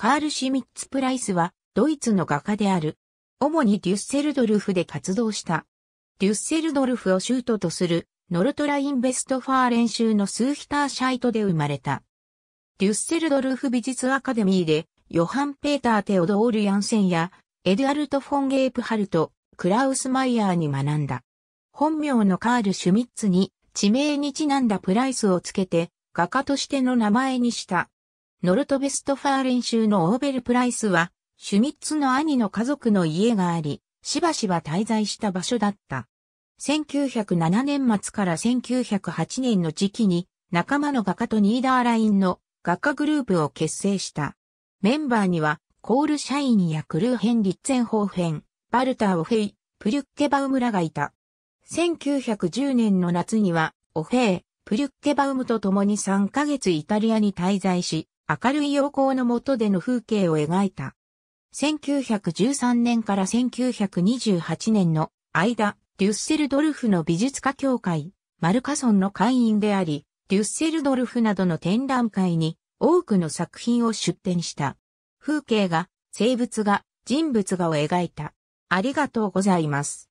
カール・シュミッツ・プライスは、ドイツの画家である。主にデュッセルドルフで活動した。デュッセルドルフをシュートとする、ノルトラインベストファー練習のスーヒターシャイトで生まれた。デュッセルドルフ美術アカデミーで、ヨハン・ペーター・テオドール・ヤンセンや、エドアルト・フォン・ゲープハルト、クラウス・マイヤーに学んだ。本名のカール・シュミッツに、地名にちなんだプライスをつけて、画家としての名前にした。ノルトベストファーレン州のオーベルプライスは、シュミッツの兄の家族の家があり、しばしば滞在した場所だった。1907年末から1908年の時期に、仲間の画家とニーダーラインの画家グループを結成した。メンバーには、コール・シャインやクルーヘン・リッツェンホーフェン、バルター・オフェイ、プリュッケバウムらがいた。1910年の夏には、オフェイ、プリュッケバウムと共に3ヶ月イタリアに滞在し、明るい陽光の下での風景を描いた。1913年から1928年の間、デュッセルドルフの美術家協会、マルカソンの会員であり、デュッセルドルフなどの展覧会に多くの作品を出展した。風景が、生物が、人物画を描いた。ありがとうございます。